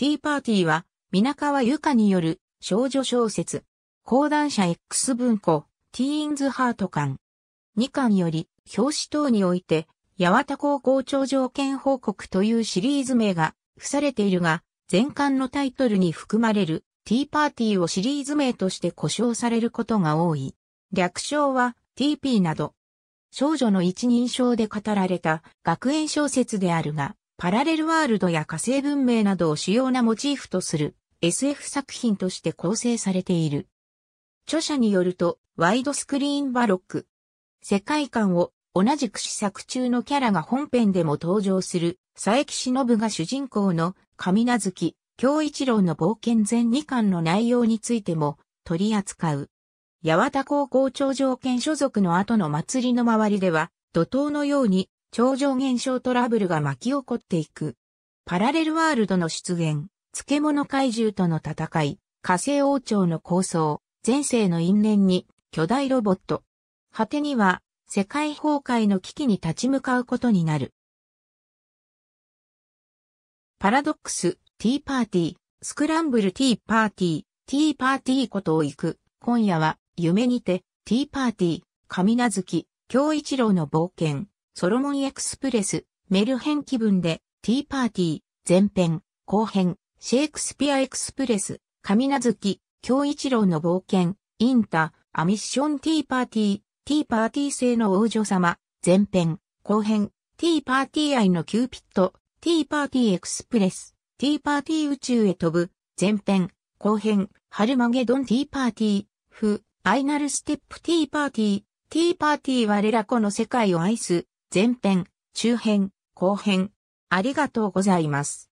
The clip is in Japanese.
ティーパーティーは、皆川由香による少女小説。講談社 X 文庫、ティーンズハート館。2巻より、表紙等において、八幡高校長条件報告というシリーズ名が付されているが、全巻のタイトルに含まれるティーパーティーをシリーズ名として呼称されることが多い。略称は TP など。少女の一人称で語られた学園小説であるが、パラレルワールドや火星文明などを主要なモチーフとする SF 作品として構成されている。著者によると、ワイドスクリーンバロック。世界観を同じく試作中のキャラが本編でも登場する佐伯忍が主人公の神名月、京一郎の冒険全2巻の内容についても取り扱う。八幡高校長条件所属の後の祭りの周りでは、怒涛のように超常現象トラブルが巻き起こっていく。パラレルワールドの出現、漬物怪獣との戦い、火星王朝の構想、前世の因縁に巨大ロボット。果てには世界崩壊の危機に立ち向かうことになる。パラドックス、ティーパーティー、スクランブルティーパーティー、ティーパーティーことを行く。今夜は夢にて、ティーパーティー、神名月、京一郎の冒険。ソロモンエクスプレス、メルヘン気分で、ティーパーティー、前編、後編、シェイクスピアエクスプレス、神名月、京一郎の冒険、インタ、アミッションティーパーティー、ティーパーティー制の王女様、前編、後編、ティーパーティー愛のキューピット、ティーパーティーエクスプレス、ティーパーティー宇宙へ飛ぶ、前編、後編、ハルマゲドンティーパーティー、フ、アイナルステップティーパーティー、ティーパーティーはレラコの世界を愛す、前編、中編、後編。ありがとうございます。